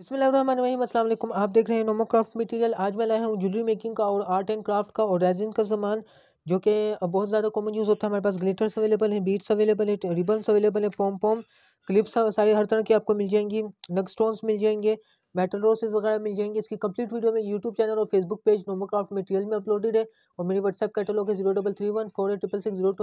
बिसमीम असल आप देख रहे हैं नोमा क्राफ्ट मटेरियल आज मैं लाया हूँ ज्वेलरी मेकिंग का और आर्ट एंड क्राफ्ट का और रेजिन का सामान जो कि बहुत ज़्यादा कॉमन यूज़ होता है हमारे पास ग्लिटर्स अवेलेबल हैं बीट्स अवेलेबल हैं रिबन्स अवेलेबल हैं पॉम पॉम क्लिप्स सारी हर तरह की आपको मिल जाएंगी नग स्टोन्स मिल जाएंगे मेटल रोसेज वगैरह मिल जाएंगे इसकी कंप्लीट वीडियो में यूट्यूब चैनल और Facebook page Nomo Craft Material में अपलोडेड है और मेरी व्हाट्सअप कैटलॉग है zero double three one four eight triple six zero